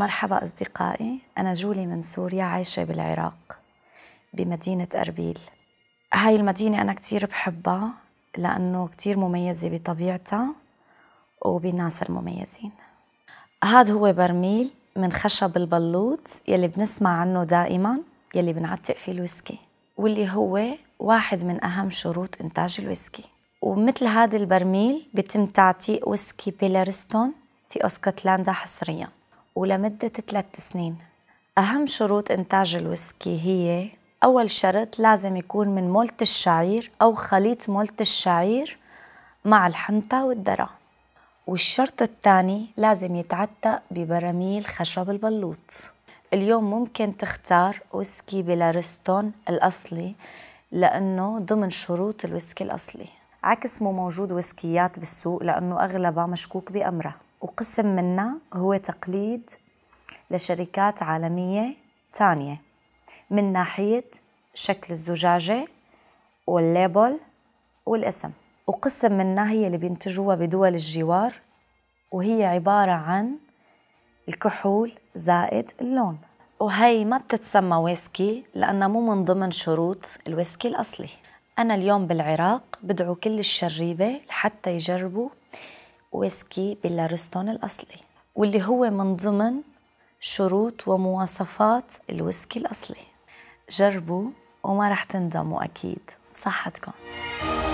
مرحبا أصدقائي أنا جولي من سوريا عايشة بالعراق بمدينة أربيل هاي المدينة أنا كتير بحبها لأنه كتير مميزة بطبيعتها وبالناس المميزين هذا هو برميل من خشب البلوط يلي بنسمع عنه دائما يلي بنعتق فيه الويسكي واللي هو واحد من أهم شروط إنتاج الويسكي ومثل هذا البرميل بتم تعتيق ويسكي بيلارستون في اسكتلندا حصرياً ولمدة ثلاث سنين أهم شروط إنتاج الويسكي هي أول شرط لازم يكون من مولت الشعير أو خليط مولت الشعير مع الحنطة والذرة والشرط الثاني لازم يتعتق ببراميل خشب البلوط اليوم ممكن تختار ويسكي بلارستون الأصلي لأنه ضمن شروط الويسكي الأصلي عكس مو موجود ويسكيات بالسوق لأنه أغلبها مشكوك بأمرها وقسم منه هو تقليد لشركات عالمية تانية من ناحية شكل الزجاجة والليبل والاسم وقسم منها هي اللي بينتجوها بدول الجوار وهي عبارة عن الكحول زائد اللون وهي ما بتتسمى ويسكي لأنها مو من ضمن شروط الويسكي الأصلي أنا اليوم بالعراق بدعو كل الشريبة لحتى يجربوا ويسكي بلارستون الأصلي واللي هو من ضمن شروط ومواصفات الويسكي الأصلي جربوا وما رح تندموا أكيد صحتكم